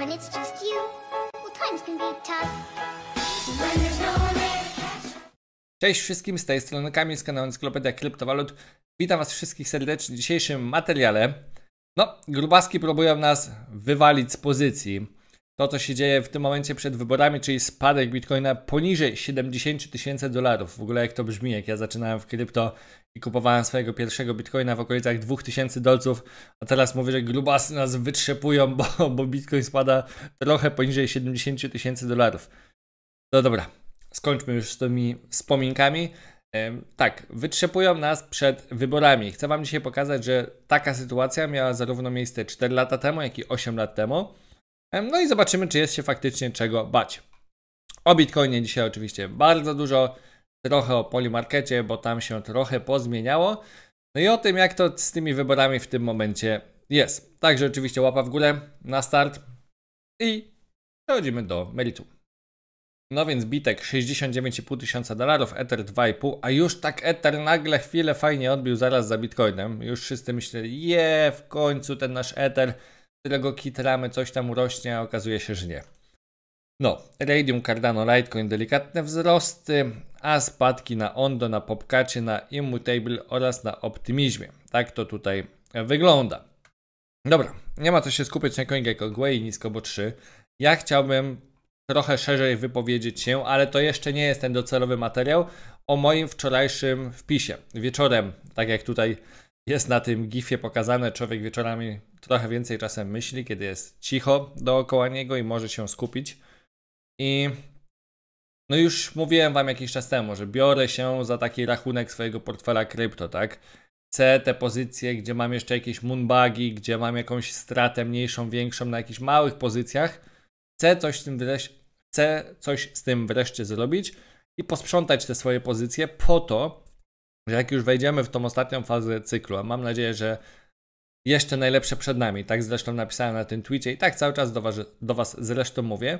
When it's just you, well, times can be tough. When there's no one Cześć wszystkim, z tej strony Kamil z kanału Encyklopedia Kryptowalut. Witam Was wszystkich serdecznie w dzisiejszym materiale. No, grubaski próbują nas wywalić z pozycji to, co się dzieje w tym momencie przed wyborami, czyli spadek bitcoina poniżej 70 tysięcy dolarów. W ogóle jak to brzmi, jak ja zaczynałem w krypto i kupowałem swojego pierwszego bitcoina w okolicach 2000 dolców, a teraz mówię, że grubasy nas wytrzepują, bo, bo bitcoin spada trochę poniżej 70 tysięcy dolarów. No dobra, skończmy już z tymi wspominkami. Tak, wytrzepują nas przed wyborami. Chcę Wam dzisiaj pokazać, że taka sytuacja miała zarówno miejsce 4 lata temu, jak i 8 lat temu. No i zobaczymy, czy jest się faktycznie czego bać. O Bitcoinie dzisiaj oczywiście bardzo dużo, trochę o polimarkecie, bo tam się trochę pozmieniało. No i o tym, jak to z tymi wyborami w tym momencie jest. Także oczywiście łapa w górę na start i przechodzimy do meritum. No więc bitek 69,5 tysiąca dolarów, Ether 2,5, a już tak Ether nagle chwilę fajnie odbił zaraz za Bitcoinem. Już wszyscy myśleli, je, w końcu ten nasz Ether którego ramy coś tam urośnie, a okazuje się, że nie. No, Radium, Cardano, Litecoin, delikatne wzrosty, a spadki na Ondo, na Popkacie, na Immutable oraz na optimizmie. Tak to tutaj wygląda. Dobra, nie ma co się skupić na CoinGecko Gwei nisko, bo 3. Ja chciałbym trochę szerzej wypowiedzieć się, ale to jeszcze nie jest ten docelowy materiał o moim wczorajszym wpisie. Wieczorem, tak jak tutaj jest na tym gifie pokazane, człowiek wieczorami trochę więcej czasem myśli, kiedy jest cicho dookoła niego i może się skupić. I no już mówiłem wam jakiś czas temu, że biorę się za taki rachunek swojego portfela krypto, tak? Chcę te pozycje, gdzie mam jeszcze jakieś moonbagi, gdzie mam jakąś stratę mniejszą, większą na jakichś małych pozycjach. Chcę coś z tym wreszcie, chcę coś z tym wreszcie zrobić i posprzątać te swoje pozycje po to, że jak już wejdziemy w tą ostatnią fazę cyklu, a mam nadzieję, że jeszcze najlepsze przed nami. Tak zresztą napisałem na tym Twitchie i tak cały czas do was, do was zresztą mówię.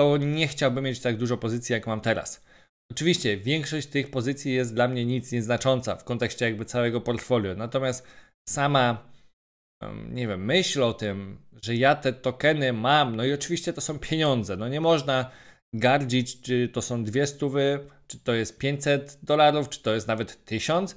To nie chciałbym mieć tak dużo pozycji, jak mam teraz. Oczywiście większość tych pozycji jest dla mnie nic nieznacząca w kontekście jakby całego portfolio. Natomiast sama, nie wiem, myśl o tym, że ja te tokeny mam, no i oczywiście to są pieniądze. No nie można gardzić, czy to są dwie stówy, czy to jest 500 dolarów, czy to jest nawet 1000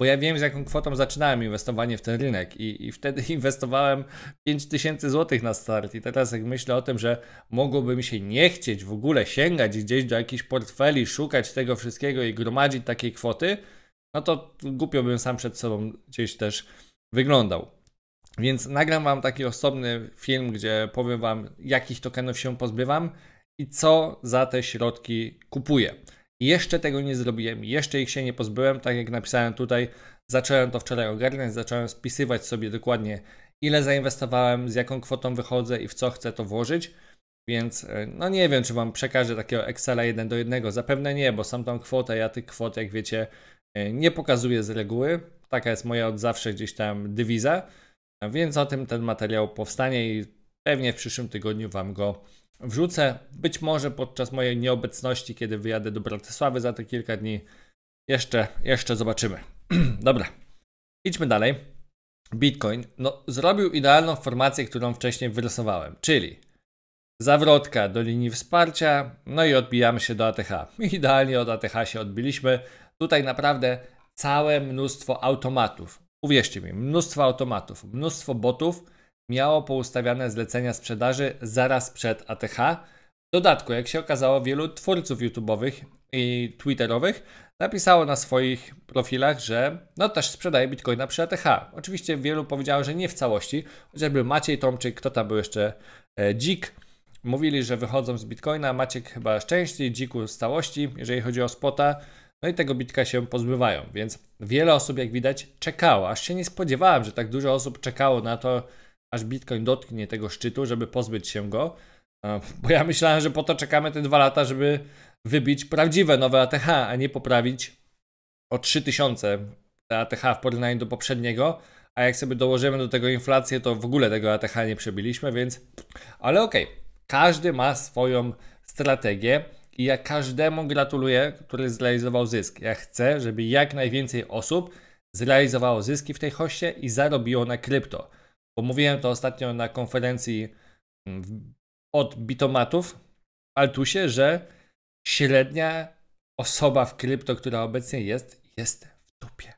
bo ja wiem, z jaką kwotą zaczynałem inwestowanie w ten rynek i, i wtedy inwestowałem 5000 zł na start i teraz jak myślę o tym, że mogłoby mi się nie chcieć w ogóle sięgać gdzieś do jakichś portfeli, szukać tego wszystkiego i gromadzić takiej kwoty, no to głupio bym sam przed sobą gdzieś też wyglądał. Więc nagram Wam taki osobny film, gdzie powiem Wam, jakich tokenów się pozbywam i co za te środki kupuję. Jeszcze tego nie zrobiłem, jeszcze ich się nie pozbyłem, tak jak napisałem tutaj, zacząłem to wczoraj ogarniać, zacząłem spisywać sobie dokładnie ile zainwestowałem, z jaką kwotą wychodzę i w co chcę to włożyć, więc e, no nie wiem, czy Wam przekażę takiego Excela 1 do 1, zapewne nie, bo sam tą kwotę, ja tych kwot, jak wiecie, e, nie pokazuję z reguły, taka jest moja od zawsze gdzieś tam dywiza, więc o tym ten materiał powstanie i pewnie w przyszłym tygodniu Wam go wrzucę. Być może podczas mojej nieobecności, kiedy wyjadę do Bratysławy za te kilka dni. Jeszcze, jeszcze zobaczymy. Dobra, idźmy dalej. Bitcoin no, zrobił idealną formację, którą wcześniej wyrysowałem, czyli zawrotka do linii wsparcia, no i odbijamy się do ATH. Idealnie od ATH się odbiliśmy. Tutaj naprawdę całe mnóstwo automatów. Uwierzcie mi, mnóstwo automatów, mnóstwo botów, miało poustawiane zlecenia sprzedaży zaraz przed ATH. W dodatku, jak się okazało, wielu twórców YouTube'owych i Twitterowych napisało na swoich profilach, że no też sprzedaje Bitcoina przy ATH. Oczywiście wielu powiedziało, że nie w całości, chociażby Maciej Tomczyk, kto tam był jeszcze, e, Dzik, mówili, że wychodzą z Bitcoina, Maciek chyba szczęście, Dziku z całości, jeżeli chodzi o spota, no i tego Bitka się pozbywają, więc wiele osób jak widać czekało, aż się nie spodziewałem, że tak dużo osób czekało na to, aż Bitcoin dotknie tego szczytu, żeby pozbyć się go. E, bo ja myślałem, że po to czekamy te dwa lata, żeby wybić prawdziwe nowe ATH, a nie poprawić o 3000 ATH w porównaniu do poprzedniego. A jak sobie dołożymy do tego inflację, to w ogóle tego ATH nie przebiliśmy, więc. Ale okej, okay. każdy ma swoją strategię i ja każdemu gratuluję, który zrealizował zysk. Ja chcę, żeby jak najwięcej osób zrealizowało zyski w tej hoście i zarobiło na krypto bo mówiłem to ostatnio na konferencji mm, od bitomatów w Altusie, że średnia osoba w krypto, która obecnie jest, jest w dupie.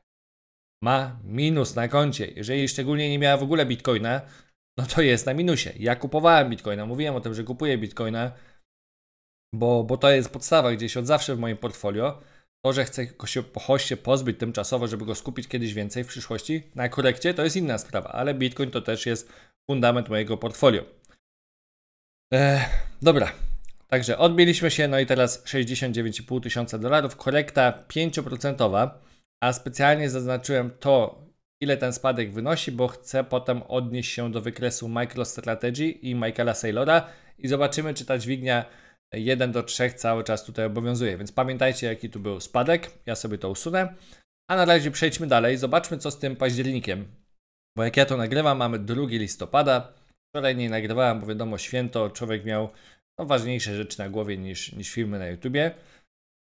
Ma minus na koncie. Jeżeli szczególnie nie miała w ogóle bitcoina, no to jest na minusie. Ja kupowałem bitcoina, mówiłem o tym, że kupuję bitcoina, bo, bo to jest podstawa gdzieś od zawsze w moim portfolio. Może chce go się po hoście pozbyć tymczasowo, żeby go skupić kiedyś więcej w przyszłości na korekcie, to jest inna sprawa, ale Bitcoin to też jest fundament mojego portfolio. Eee, dobra, także odbiliśmy się, no i teraz 69,5 tysiąca dolarów, korekta 5%, a specjalnie zaznaczyłem to, ile ten spadek wynosi, bo chcę potem odnieść się do wykresu MicroStrategy i Michaela Saylora i zobaczymy, czy ta dźwignia 1 do 3 cały czas tutaj obowiązuje, więc pamiętajcie jaki tu był spadek, ja sobie to usunę. A na razie przejdźmy dalej, zobaczmy co z tym październikiem. Bo jak ja to nagrywam, mamy 2 listopada. Wczoraj nie nagrywałem, bo wiadomo, święto, człowiek miał no, ważniejsze rzeczy na głowie niż, niż filmy na YouTubie.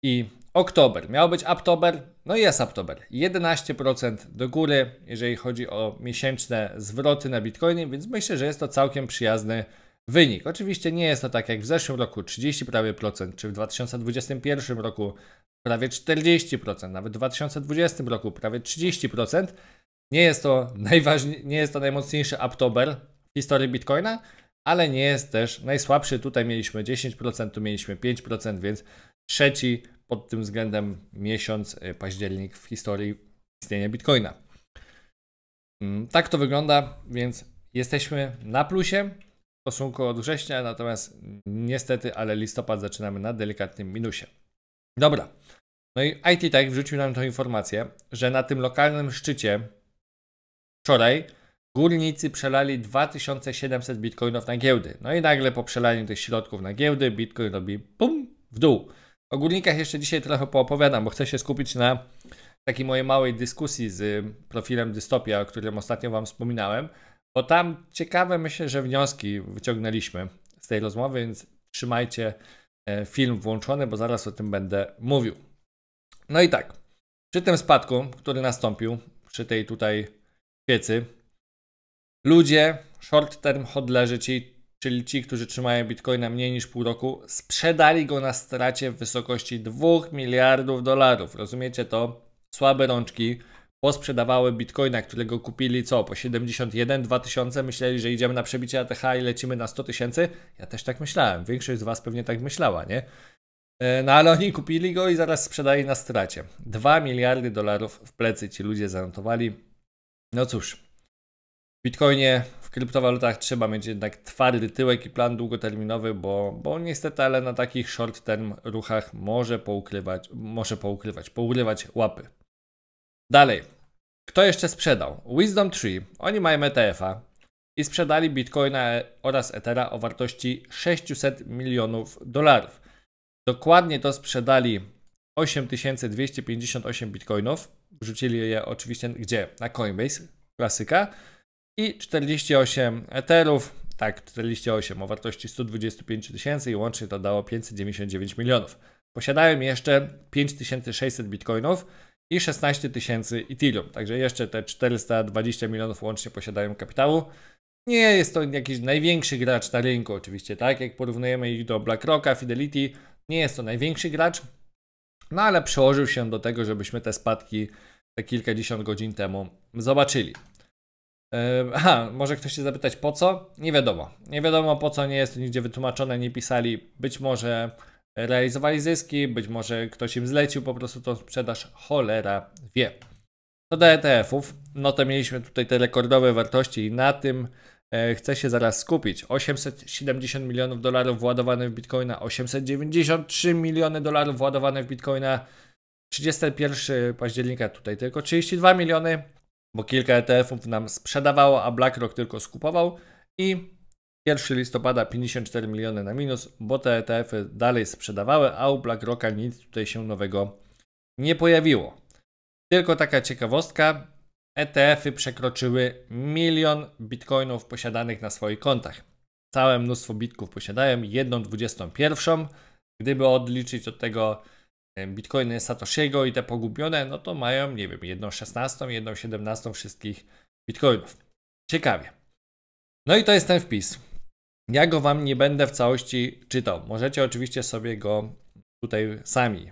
I oktober, miał być Aptober, no i jest Aptober. 11% do góry, jeżeli chodzi o miesięczne zwroty na Bitcoinie, więc myślę, że jest to całkiem przyjazny wynik. Oczywiście nie jest to tak jak w zeszłym roku 30 prawie procent, czy w 2021 roku prawie 40%, nawet w 2020 roku prawie 30%. Nie jest to najważniejszy, nie jest to najmocniejszy October w historii Bitcoina, ale nie jest też najsłabszy. Tutaj mieliśmy 10%, tu mieliśmy 5%, więc trzeci pod tym względem miesiąc y, październik w historii istnienia Bitcoina. Mm, tak to wygląda, więc jesteśmy na plusie stosunku od września, natomiast niestety, ale listopad zaczynamy na delikatnym minusie. Dobra. No i IT Tech wrzucił nam tą informację, że na tym lokalnym szczycie wczoraj górnicy przelali 2700 bitcoinów na giełdy. No i nagle po przelaniu tych środków na giełdy bitcoin robi pum w dół. O górnikach jeszcze dzisiaj trochę poopowiadam, bo chcę się skupić na takiej mojej małej dyskusji z profilem Dystopia, o którym ostatnio Wam wspominałem, bo tam ciekawe myślę, że wnioski wyciągnęliśmy z tej rozmowy, więc trzymajcie e, film włączony, bo zaraz o tym będę mówił. No i tak, przy tym spadku, który nastąpił, przy tej tutaj piecy, ludzie, short term hodlerzy, czyli, czyli ci, którzy trzymają bitcoina mniej niż pół roku, sprzedali go na stracie w wysokości 2 miliardów dolarów. Rozumiecie to? Słabe rączki, posprzedawały bitcoina, którego kupili co, po 71, 2000, myśleli, że idziemy na przebicie ATH i lecimy na 100 tysięcy. Ja też tak myślałem, większość z Was pewnie tak myślała, nie? E, no ale oni kupili go i zaraz sprzedali na stracie. 2 miliardy dolarów w plecy ci ludzie zanotowali. No cóż, w bitcoinie, w kryptowalutach trzeba mieć jednak twardy tyłek i plan długoterminowy, bo, bo niestety, ale na takich short term ruchach może poukrywać, może poukrywać, poukrywać łapy. Dalej. Kto jeszcze sprzedał? Wisdom Tree. Oni mają ETF-a i sprzedali Bitcoina oraz Ethera o wartości 600 milionów dolarów. Dokładnie to sprzedali 8258 bitcoinów. Wrzucili je oczywiście gdzie? Na Coinbase, klasyka. I 48 Etherów. tak, 48 o wartości 125 tysięcy i łącznie to dało 599 milionów. Posiadają jeszcze 5600 bitcoinów i 16 tysięcy Ethereum. Także jeszcze te 420 milionów łącznie posiadają kapitału. Nie jest to jakiś największy gracz na rynku, oczywiście, tak? Jak porównujemy ich do BlackRocka, Fidelity, nie jest to największy gracz, no ale przełożył się do tego, żebyśmy te spadki te kilkadziesiąt godzin temu zobaczyli. Ehm, aha, może ktoś się zapytać po co? Nie wiadomo. Nie wiadomo po co, nie jest to nigdzie wytłumaczone, nie pisali. Być może realizowali zyski, być może ktoś im zlecił po prostu tą sprzedaż, cholera wie. Co do ETF-ów, no to mieliśmy tutaj te rekordowe wartości i na tym e, chcę się zaraz skupić. 870 milionów dolarów władowane w bitcoina, 893 miliony dolarów władowane w bitcoina, 31 października tutaj tylko 32 miliony, bo kilka ETF-ów nam sprzedawało, a BlackRock tylko skupował i 1 listopada 54 miliony na minus, bo te ETF-y dalej sprzedawały, a u BlackRocka nic tutaj się nowego nie pojawiło. Tylko taka ciekawostka, ETF-y przekroczyły milion bitcoinów posiadanych na swoich kontach. Całe mnóstwo bitków posiadają, 1,21. Gdyby odliczyć od tego bitcoiny Satoshiego i te pogubione, no to mają, nie wiem, jedną 16, wszystkich bitcoinów. Ciekawie. No i to jest ten wpis. Ja go wam nie będę w całości czytał. Możecie oczywiście sobie go tutaj sami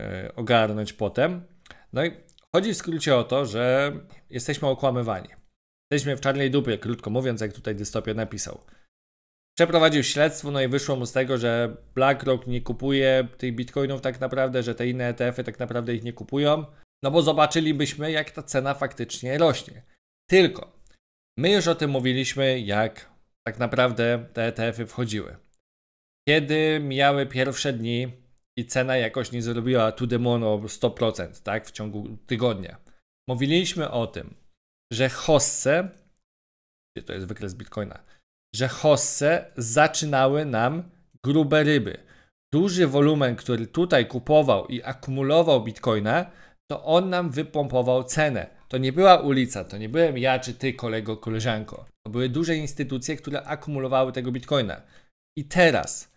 e, ogarnąć potem. No i chodzi w skrócie o to, że jesteśmy okłamywani. Jesteśmy w czarnej dupie, krótko mówiąc, jak tutaj dystopia napisał. Przeprowadził śledztwo, no i wyszło mu z tego, że BlackRock nie kupuje tych bitcoinów tak naprawdę, że te inne ETF-y tak naprawdę ich nie kupują, no bo zobaczylibyśmy, jak ta cena faktycznie rośnie. Tylko my już o tym mówiliśmy, jak tak naprawdę te ETF-y wchodziły. Kiedy mijały pierwsze dni i cena jakoś nie zrobiła tu demono 100%, tak, w ciągu tygodnia. Mówiliśmy o tym, że hosse, to jest wykres bitcoina, że hosse zaczynały nam grube ryby. Duży wolumen, który tutaj kupował i akumulował bitcoina, to on nam wypompował cenę. To nie była ulica, to nie byłem ja czy ty, kolego, koleżanko. To były duże instytucje, które akumulowały tego bitcoina. I teraz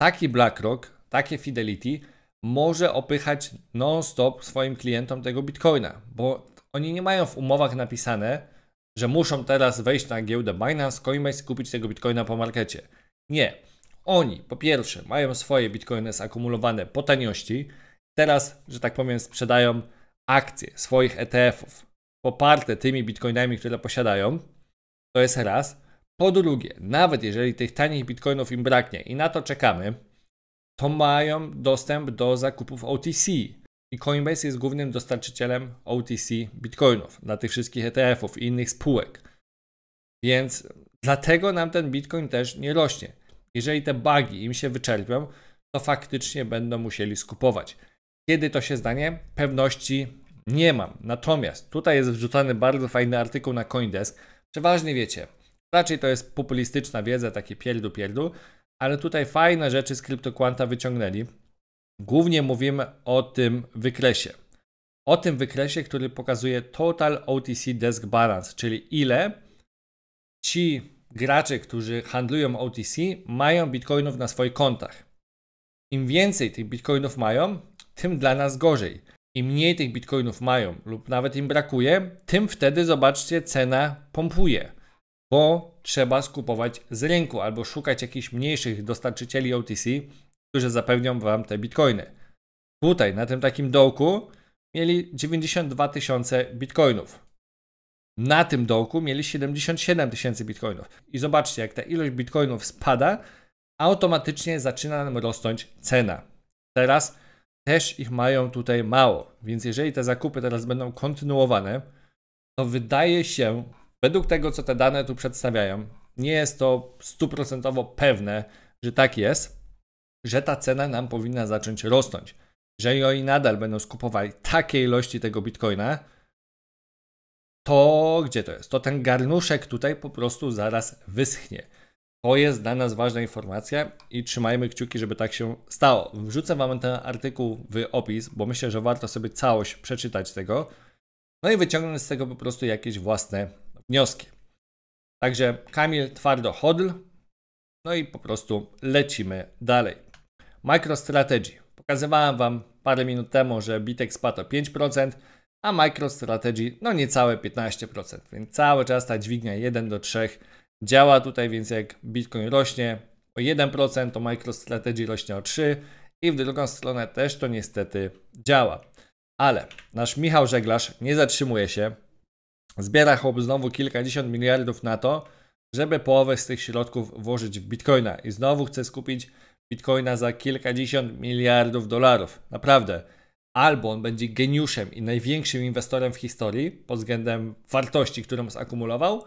taki BlackRock, takie Fidelity może opychać non-stop swoim klientom tego bitcoina, bo oni nie mają w umowach napisane, że muszą teraz wejść na giełdę Binance, Coinbase, kupić tego bitcoina po markecie. Nie. Oni po pierwsze mają swoje bitcoiny zakumulowane po taniości, teraz, że tak powiem, sprzedają akcje swoich ETF-ów poparte tymi bitcoinami, które posiadają. To jest raz. Po drugie, nawet jeżeli tych tanich bitcoinów im braknie i na to czekamy, to mają dostęp do zakupów OTC. I Coinbase jest głównym dostarczycielem OTC bitcoinów dla tych wszystkich ETF-ów i innych spółek. Więc dlatego nam ten bitcoin też nie rośnie. Jeżeli te bugi im się wyczerpią, to faktycznie będą musieli skupować. Kiedy to się zdanie? Pewności nie mam. Natomiast tutaj jest wrzucany bardzo fajny artykuł na Coindesk. Przeważnie wiecie, raczej to jest populistyczna wiedza, takie pierdu pierdu, ale tutaj fajne rzeczy z CryptoQuanta wyciągnęli. Głównie mówimy o tym wykresie. O tym wykresie, który pokazuje Total OTC Desk Balance, czyli ile ci gracze, którzy handlują OTC, mają bitcoinów na swoich kontach. Im więcej tych bitcoinów mają, tym dla nas gorzej. Im mniej tych bitcoinów mają lub nawet im brakuje, tym wtedy zobaczcie cena pompuje, bo trzeba skupować z rynku albo szukać jakichś mniejszych dostarczycieli OTC, którzy zapewnią Wam te bitcoiny. Tutaj, na tym takim dołku, mieli 92 tysiące bitcoinów. Na tym dołku mieli 77 tysięcy bitcoinów. I zobaczcie, jak ta ilość bitcoinów spada, automatycznie zaczyna nam rosnąć cena. Teraz też ich mają tutaj mało. Więc jeżeli te zakupy teraz będą kontynuowane, to wydaje się, według tego co te dane tu przedstawiają, nie jest to stuprocentowo pewne, że tak jest, że ta cena nam powinna zacząć rosnąć. Jeżeli oni nadal będą skupowali takie ilości tego bitcoina, to gdzie to jest? To ten garnuszek tutaj po prostu zaraz wyschnie. To jest dla nas ważna informacja i trzymajmy kciuki, żeby tak się stało. Wrzucę Wam ten artykuł w opis, bo myślę, że warto sobie całość przeczytać tego, no i wyciągnąć z tego po prostu jakieś własne wnioski. Także Kamil twardo hodl, no i po prostu lecimy dalej. MicroStrategy. Pokazywałem Wam parę minut temu, że Bitek spadł o 5%, a MicroStrategy no niecałe 15%, więc cały czas ta dźwignia 1 do 3% działa tutaj, więc jak Bitcoin rośnie o 1%, to MicroStrategy rośnie o 3% i w drugą stronę też to niestety działa. Ale nasz Michał Żeglarz nie zatrzymuje się, zbiera chłop znowu kilkadziesiąt miliardów na to, żeby połowę z tych środków włożyć w Bitcoina i znowu chce skupić Bitcoina za kilkadziesiąt miliardów dolarów. Naprawdę. Albo on będzie geniuszem i największym inwestorem w historii pod względem wartości, którą zakumulował,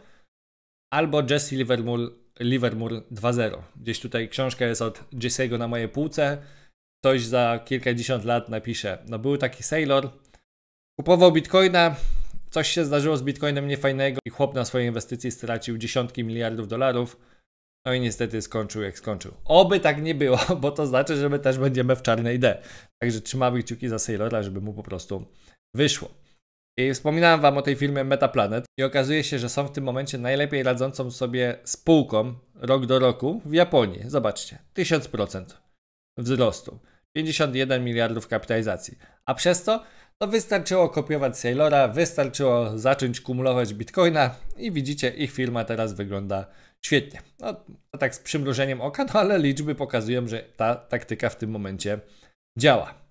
albo Jesse Livermore, Livermore 2.0. Gdzieś tutaj książka jest od Jesse'ego na mojej półce. Ktoś za kilkadziesiąt lat napisze, no był taki sailor, kupował bitcoina, coś się zdarzyło z bitcoinem niefajnego i chłop na swojej inwestycji stracił dziesiątki miliardów dolarów. No i niestety skończył jak skończył. Oby tak nie było, bo to znaczy, że my też będziemy w czarnej D. Także trzymamy kciuki za Sailora, żeby mu po prostu wyszło. I wspominałem wam o tej firmie Metaplanet i okazuje się, że są w tym momencie najlepiej radzącą sobie spółką rok do roku w Japonii. Zobaczcie, 1000% wzrostu, 51 miliardów kapitalizacji. A przez to to wystarczyło kopiować Sailora, wystarczyło zacząć kumulować bitcoina i widzicie, ich firma teraz wygląda świetnie. No, to tak z przymrużeniem oka, no ale liczby pokazują, że ta taktyka w tym momencie działa.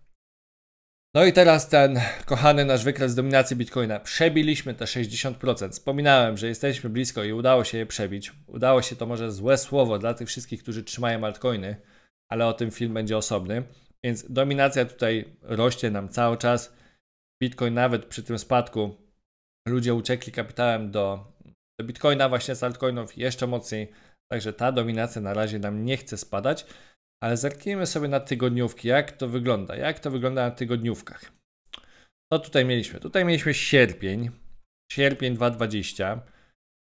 No i teraz ten kochany nasz wykres dominacji Bitcoina. Przebiliśmy te 60%. Wspominałem, że jesteśmy blisko i udało się je przebić. Udało się to może złe słowo dla tych wszystkich, którzy trzymają altcoiny, ale o tym film będzie osobny. Więc dominacja tutaj rośnie nam cały czas. Bitcoin nawet przy tym spadku ludzie uciekli kapitałem do, do Bitcoina właśnie z altcoinów jeszcze mocniej. Także ta dominacja na razie nam nie chce spadać. Ale zerknijmy sobie na tygodniówki, jak to wygląda, jak to wygląda na tygodniówkach. Co tutaj mieliśmy? Tutaj mieliśmy sierpień, sierpień 2.20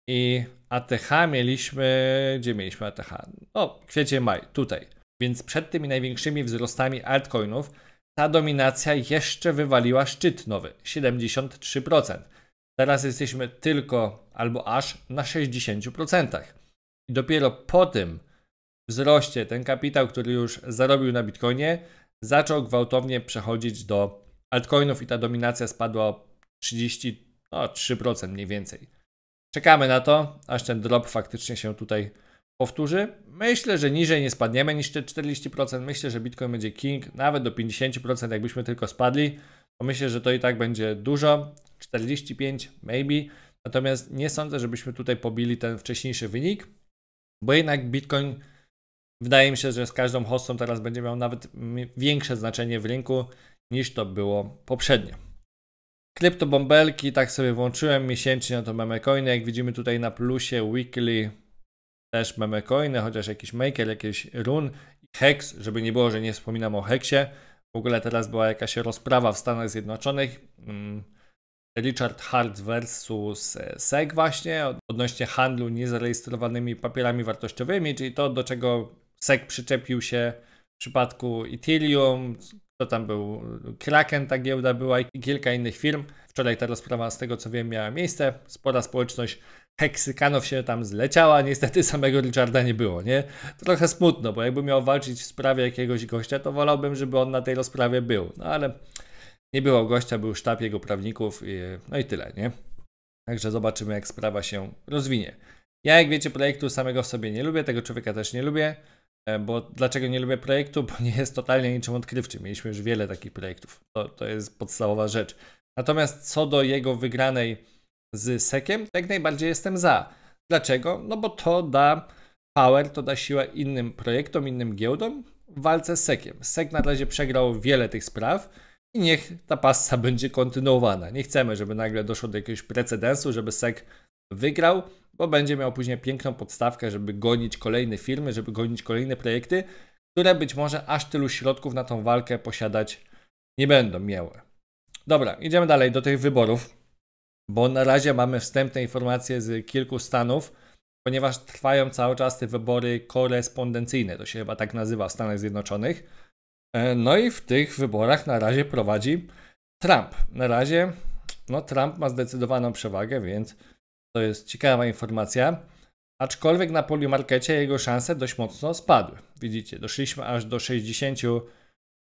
i ATH mieliśmy, gdzie mieliśmy ATH? No, kwiecień, maj, tutaj. Więc przed tymi największymi wzrostami altcoinów ta dominacja jeszcze wywaliła szczyt nowy, 73%. Teraz jesteśmy tylko albo aż na 60%. I dopiero po tym, wzroście ten kapitał, który już zarobił na Bitcoinie, zaczął gwałtownie przechodzić do altcoinów i ta dominacja spadła o 30, no 3% mniej więcej. Czekamy na to, aż ten drop faktycznie się tutaj powtórzy. Myślę, że niżej nie spadniemy niż te 40%. Myślę, że Bitcoin będzie king, nawet do 50%, jakbyśmy tylko spadli. To myślę, że to i tak będzie dużo, 45 maybe. Natomiast nie sądzę, żebyśmy tutaj pobili ten wcześniejszy wynik, bo jednak Bitcoin Wydaje mi się, że z każdą hostą teraz będzie miał nawet większe znaczenie w rynku niż to było poprzednio. Kryptobąbelki, tak sobie włączyłem miesięcznie, no to memecoiny, jak widzimy tutaj na plusie weekly też memecoiny, chociaż jakiś maker, jakiś run, hex, żeby nie było, że nie wspominam o hexie. W ogóle teraz była jakaś rozprawa w Stanach Zjednoczonych. Mm, Richard Hart versus e, SEC właśnie odnośnie handlu niezarejestrowanymi papierami wartościowymi, czyli to, do czego Sek przyczepił się w przypadku Ethereum, to tam był Kraken, ta giełda była i kilka innych firm. Wczoraj ta rozprawa, z tego co wiem, miała miejsce. Spora społeczność Heksykanów się tam zleciała, niestety samego Richarda nie było, nie? To trochę smutno, bo jakby miał walczyć w sprawie jakiegoś gościa, to wolałbym, żeby on na tej rozprawie był. No ale nie było gościa, był sztab jego prawników, i, no i tyle, nie? Także zobaczymy, jak sprawa się rozwinie. Ja, jak wiecie, projektu samego w sobie nie lubię, tego człowieka też nie lubię. E, bo dlaczego nie lubię projektu? Bo nie jest totalnie niczym odkrywczym. Mieliśmy już wiele takich projektów. To, to jest podstawowa rzecz. Natomiast co do jego wygranej z Sekiem, tak najbardziej jestem za. Dlaczego? No bo to da power, to da siłę innym projektom, innym giełdom w walce z Sekiem. Sek na razie przegrał wiele tych spraw i niech ta passa będzie kontynuowana. Nie chcemy, żeby nagle doszło do jakiegoś precedensu, żeby Sek wygrał bo będzie miał później piękną podstawkę, żeby gonić kolejne firmy, żeby gonić kolejne projekty, które być może aż tylu środków na tą walkę posiadać nie będą miały. Dobra, idziemy dalej do tych wyborów, bo na razie mamy wstępne informacje z kilku stanów, ponieważ trwają cały czas te wybory korespondencyjne, to się chyba tak nazywa w Stanach Zjednoczonych. E, no i w tych wyborach na razie prowadzi Trump. Na razie no, Trump ma zdecydowaną przewagę, więc to jest ciekawa informacja. Aczkolwiek na polimarkecie jego szanse dość mocno spadły. Widzicie, doszliśmy aż do 60,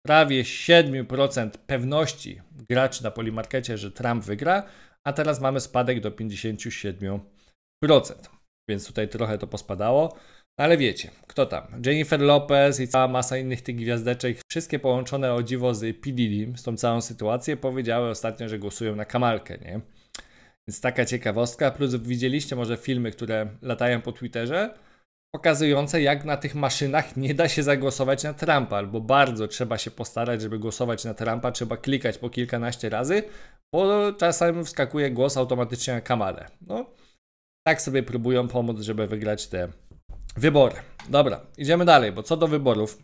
prawie 7% pewności graczy na polimarkecie, że Trump wygra, a teraz mamy spadek do 57%. Więc tutaj trochę to pospadało. Ale wiecie, kto tam? Jennifer Lopez i cała masa innych tych gwiazdeczek, wszystkie połączone o dziwo z P. z tą całą sytuacją, powiedziały ostatnio, że głosują na Kamalkę, nie? Więc taka ciekawostka. Plus widzieliście może filmy, które latają po Twitterze, pokazujące jak na tych maszynach nie da się zagłosować na Trumpa, albo bardzo trzeba się postarać, żeby głosować na Trumpa, trzeba klikać po kilkanaście razy, bo czasem wskakuje głos automatycznie na Kamale. No, tak sobie próbują pomóc, żeby wygrać te wybory. Dobra, idziemy dalej, bo co do wyborów,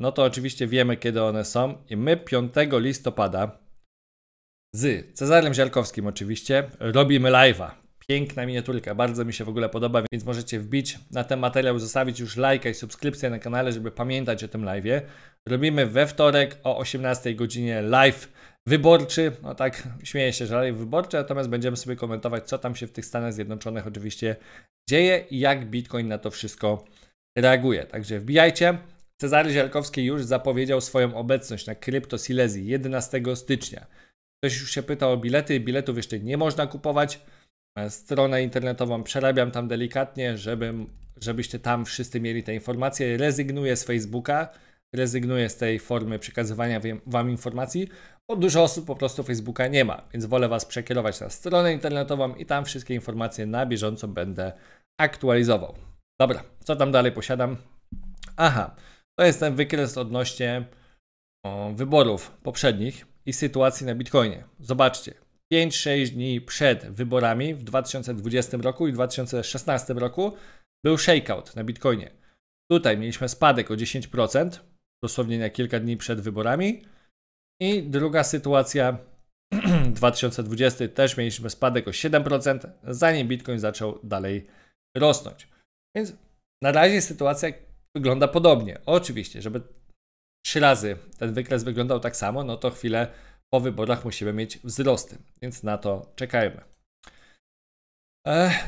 no to oczywiście wiemy, kiedy one są i my 5 listopada z Cezarem Ziarkowskim oczywiście. Robimy live'a. Piękna miniaturka, bardzo mi się w ogóle podoba, więc możecie wbić na ten materiał, zostawić już lajka i subskrypcję na kanale, żeby pamiętać o tym live'ie. Robimy we wtorek o 18 godzinie live wyborczy. No tak, śmieję się, że live wyborczy, natomiast będziemy sobie komentować, co tam się w tych Stanach Zjednoczonych oczywiście dzieje i jak Bitcoin na to wszystko reaguje. Także wbijajcie. Cezary Ziarkowski już zapowiedział swoją obecność na Krypto Silesia 11 stycznia. Ktoś już się pytał o bilety. Biletów jeszcze nie można kupować. E, stronę internetową przerabiam tam delikatnie, żeby, żebyście tam wszyscy mieli te informacje. Rezygnuję z Facebooka, rezygnuję z tej formy przekazywania Wam informacji, bo dużo osób po prostu Facebooka nie ma, więc wolę Was przekierować na stronę internetową i tam wszystkie informacje na bieżąco będę aktualizował. Dobra, co tam dalej posiadam? Aha, to jest ten wykres odnośnie o, wyborów poprzednich i sytuacji na Bitcoinie. Zobaczcie, 5-6 dni przed wyborami w 2020 roku i 2016 roku był shakeout na Bitcoinie. Tutaj mieliśmy spadek o 10%, dosłownie na kilka dni przed wyborami. I druga sytuacja, 2020 też mieliśmy spadek o 7%, zanim Bitcoin zaczął dalej rosnąć. Więc na razie sytuacja wygląda podobnie. Oczywiście, żeby trzy razy ten wykres wyglądał tak samo, no to chwilę po wyborach musimy mieć wzrosty, więc na to czekajmy.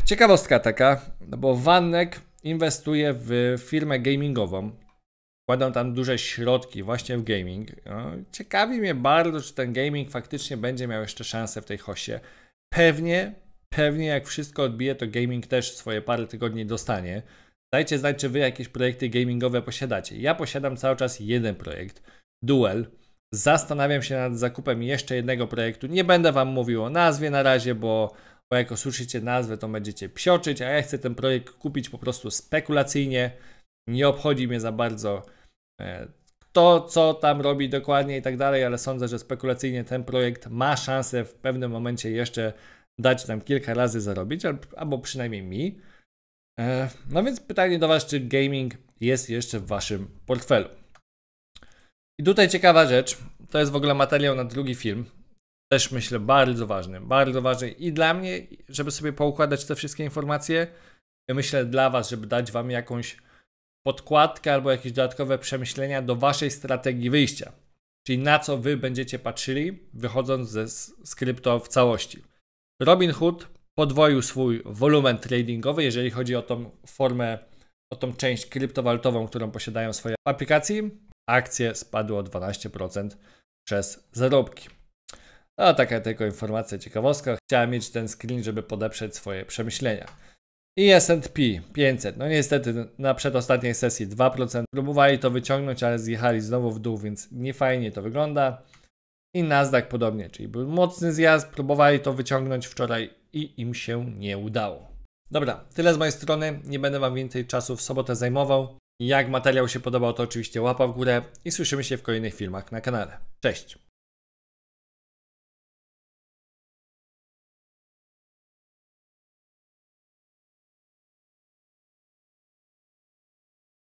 ciekawostka taka, no bo Wannek inwestuje w firmę gamingową. Kładą tam duże środki właśnie w gaming. No, ciekawi mnie bardzo, czy ten gaming faktycznie będzie miał jeszcze szansę w tej hosie. Pewnie, pewnie jak wszystko odbije, to gaming też swoje parę tygodni dostanie Dajcie znać, czy wy jakieś projekty gamingowe posiadacie. Ja posiadam cały czas jeden projekt, Duel. Zastanawiam się nad zakupem jeszcze jednego projektu. Nie będę wam mówił o nazwie na razie, bo, bo jak usłyszycie nazwę, to będziecie psioczyć, a ja chcę ten projekt kupić po prostu spekulacyjnie. Nie obchodzi mnie za bardzo e, to, co tam robi dokładnie i tak dalej, ale sądzę, że spekulacyjnie ten projekt ma szansę w pewnym momencie jeszcze dać nam kilka razy zarobić, albo przynajmniej mi. E, no więc pytanie do Was, czy gaming jest jeszcze w Waszym portfelu? I tutaj ciekawa rzecz, to jest w ogóle materiał na drugi film, też myślę bardzo ważny, bardzo ważny i dla mnie, żeby sobie poukładać te wszystkie informacje, myślę dla Was, żeby dać Wam jakąś podkładkę albo jakieś dodatkowe przemyślenia do Waszej strategii wyjścia, czyli na co Wy będziecie patrzyli, wychodząc ze skrypto w całości. Robin Hood podwoił swój wolumen tradingowy, jeżeli chodzi o tą formę, o tą część kryptowalutową, którą posiadają w swojej aplikacji. Akcje spadły o 12% przez zarobki. No, taka tylko informacja ciekawostka. Chciałem mieć ten screen, żeby podeprzeć swoje przemyślenia. I S&P 500. No niestety na przedostatniej sesji 2%. Próbowali to wyciągnąć, ale zjechali znowu w dół, więc nie fajnie to wygląda. I Nasdaq podobnie, czyli był mocny zjazd. Próbowali to wyciągnąć wczoraj i im się nie udało. Dobra, tyle z mojej strony. Nie będę Wam więcej czasu w sobotę zajmował. Jak materiał się podobał, to oczywiście łapa w górę i słyszymy się w kolejnych filmach na kanale. Cześć!